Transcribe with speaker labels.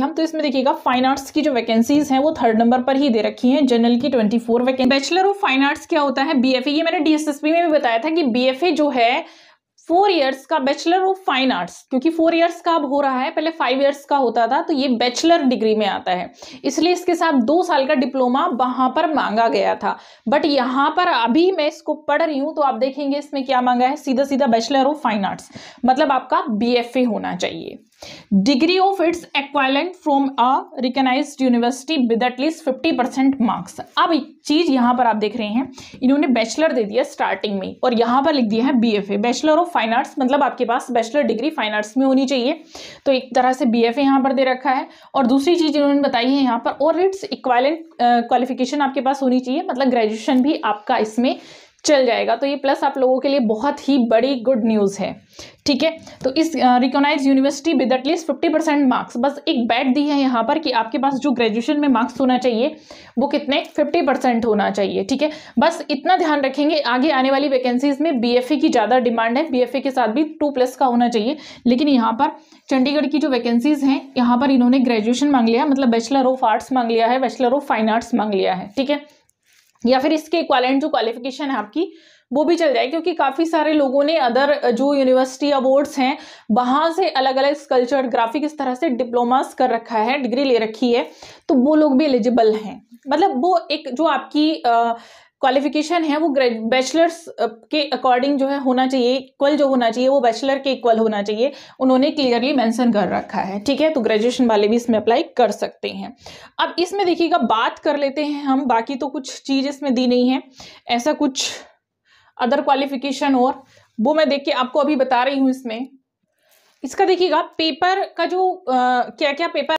Speaker 1: हम तो इसमें देखिएगा फाइन आर्ट्स की जो वैकेंसीज हैं वो थर्ड नंबर पर ही दे रखी हैं जनरल की 24 four vacancy bachelor of fine arts क्या होता है बीएफए ये मैंने डीएसएसपी में भी बताया था कि बीएफए जो है फोर इयर्स का बैचलर ऑफ फाइन आर्ट्स क्योंकि फोर इयर्स का अब हो रहा है पहले फाइव इयर्स का होता था तो ये बैचलर डिग्री में आता है इसलिए इसके साथ दो साल का डिप्लोमा वहां पर मांगा गया था बट यहाँ पर अभी मैं इसको पढ़ रही हूँ तो आप देखेंगे इसमें क्या मांगा है सीधा सीधा बैचलर ऑफ फाइन आर्ट्स मतलब आपका बी होना चाहिए degree of it's equivalent from a recognized university with at least fifty percent marks अब चीज यहां पर आप देख रहे हैं इन्होंने बैचलर दे दिया स्टार्टिंग में और यहां पर लिख दिया है B F A bachelor of fine arts मतलब आपके पास बैचलर डिग्री फाइन आर्ट्स में होनी चाहिए तो एक तरह से बी एफ ए यहां पर दे रखा है और दूसरी चीज इन्होंने बताई है यहाँ पर और इट्स इक्वाइलेंट क्वालिफिकेशन आपके पास होनी चाहिए मतलब ग्रेजुएशन भी आपका इसमें चल जाएगा तो ये प्लस आप लोगों के लिए बहुत ही बड़ी गुड न्यूज़ है ठीक है तो इस recognized university with at least fifty percent marks बस एक बैट दी है यहाँ पर कि आपके पास जो ग्रेजुएशन में मार्क्स होना चाहिए वो कितने फिफ्टी परसेंट होना चाहिए ठीक है बस इतना ध्यान रखेंगे आगे आने वाली वैकेंसीज में बी की ज़्यादा डिमांड है बी के साथ भी टू प्लस का होना चाहिए लेकिन यहाँ पर चंडीगढ़ की जो वैकेंसीज हैं यहाँ पर इन्होंने ग्रेजुएशन मांग लिया मतलब बैचलर ऑफ आर्ट्स मांग लिया है बैचलर ऑफ फाइन आर्ट्स मांग लिया है ठीक है या फिर इसके इक्वालेंट जो क्वालिफिकेशन है आपकी वो भी चल जाए क्योंकि काफ़ी सारे लोगों ने अदर जो यूनिवर्सिटी अवार्ड्स हैं वहाँ से अलग अलग स्कल्चर ग्राफिक इस तरह से डिप्लोमास कर रखा है डिग्री ले रखी है तो वो लोग भी एलिजिबल हैं मतलब वो एक जो आपकी क्वालिफिकेशन है वो बैचलर्स के अकॉर्डिंग जो है होना चाहिए इक्वल जो होना चाहिए वो बैचलर के इक्वल होना चाहिए उन्होंने क्लियरली मेंशन कर रखा है ठीक है तो ग्रेजुएशन वाले भी इसमें अप्लाई कर सकते हैं अब इसमें देखिएगा बात कर लेते हैं हम बाकी तो कुछ चीज़ इसमें दी नहीं है ऐसा कुछ अदर क्वालिफिकेशन और वो मैं देख के आपको अभी बता रही हूँ इसमें इसका देखिएगा पेपर का जो आ, क्या क्या पेपर